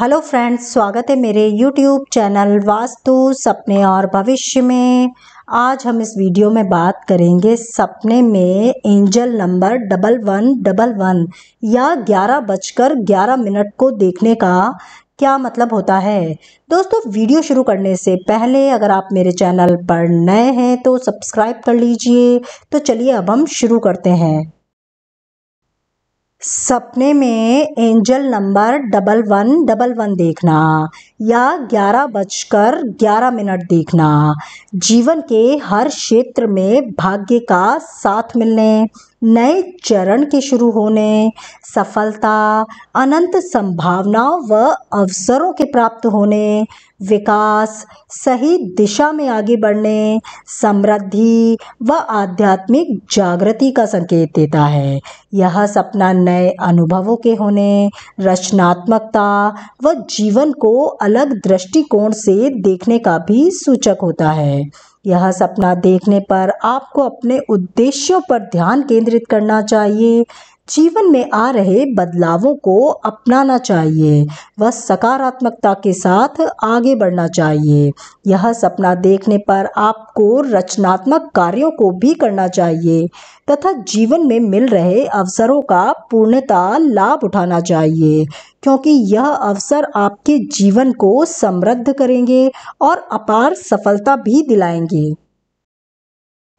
hello friends स्वागत है मेरे यूट्यूब चैनल वास्तु सपने और भविष्य में आज हम इस वीडियो में बात करेंगे सपने में angel number double one double one या ग्यारह बजकर ग्यारह मिनट को देखने का क्या मतलब होता है दोस्तों वीडियो शुरू करने से पहले अगर आप मेरे चैनल पर नए हैं तो सब्सक्राइब कर लीजिए तो चलिए अब हम शुरू करते हैं सपने में angel number double one double one देखना या ग्यारह बजकर ग्यारह मिनट देखना जीवन के हर क्षेत्र में भाग्य का साथ मिलने नए चरण के शुरू होने सफलता अनंत संभावनाओं व अवसरों के प्राप्त होने विकास सही दिशा में आगे बढ़ने समृद्धि व आध्यात्मिक जागृति का संकेत देता है यह सपना नए अनुभवों के होने रचनात्मकता व जीवन को अलग दृष्टिकोण से देखने का भी सूचक होता है यह सपना देखने पर आपको अपने उद्देश्यों पर ध्यान केंद्रित करना चाहिए जीवन में आ रहे बदलावों को अपनाना चाहिए व सकारात्मकता के साथ आगे बढ़ना चाहिए यह सपना देखने पर आपको रचनात्मक कार्यों को भी करना चाहिए तथा जीवन में मिल रहे अवसरों का पूर्णतः लाभ उठाना चाहिए क्योंकि यह अवसर आपके जीवन को समृद्ध करेंगे और अपार सफलता भी दिलाएंगे